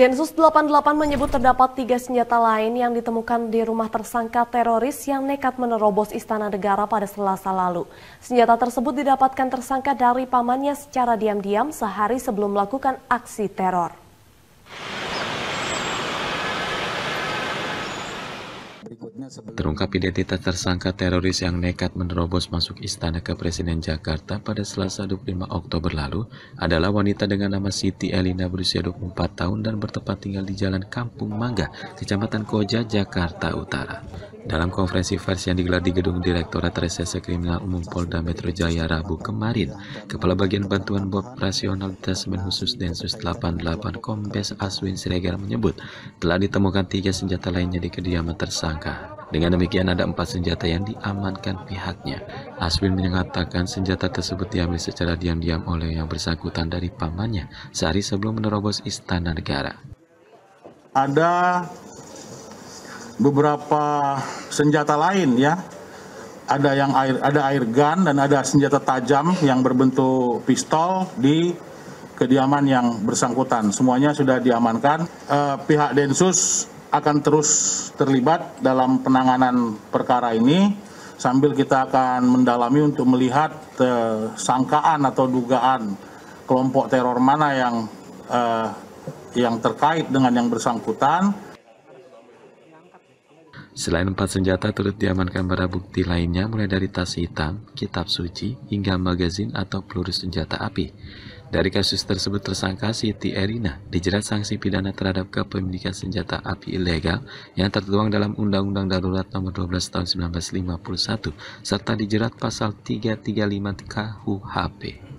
Densus 88 menyebut terdapat tiga senjata lain yang ditemukan di rumah tersangka teroris yang nekat menerobos Istana Negara pada selasa lalu. Senjata tersebut didapatkan tersangka dari pamannya secara diam-diam sehari sebelum melakukan aksi teror. Terungkap identitas tersangka teroris yang nekat menerobos masuk istana kepresiden Jakarta pada Selasa 25 Oktober lalu adalah wanita dengan nama Siti Elina berusia 24 tahun dan bertempat tinggal di Jalan Kampung Mangga, Kecamatan Koja, Jakarta Utara. Dalam konferensi pers yang digelar di Gedung Direktorat Reserse Kriminal Umum Polda Metro Jaya Rabu kemarin, Kepala Bagian Bantuan Operasional Tasmen Khusus Densus 88 Kombes Aswin Siregar menyebut telah ditemukan tiga senjata lainnya di kediaman tersangka. Dengan demikian ada empat senjata yang diamankan pihaknya. Aswin mengatakan senjata tersebut diambil secara diam-diam oleh yang bersangkutan dari pamannya sehari sebelum menerobos istana negara. Ada beberapa senjata lain ya. Ada yang air ada air gun dan ada senjata tajam yang berbentuk pistol di kediaman yang bersangkutan. Semuanya sudah diamankan. E, pihak Densus akan terus terlibat dalam penanganan perkara ini sambil kita akan mendalami untuk melihat eh, sangkaan atau dugaan kelompok teror mana yang eh, yang terkait dengan yang bersangkutan. Selain empat senjata turut diamankan pada bukti lainnya mulai dari tas hitam, kitab suci, hingga magazin atau peluru senjata api. Dari kasus tersebut tersangka Siti Erina dijerat sanksi pidana terhadap kepemilikan senjata api ilegal yang tertuang dalam Undang-Undang Darurat Nomor 12 Tahun 1951 serta dijerat pasal 335 KUHP.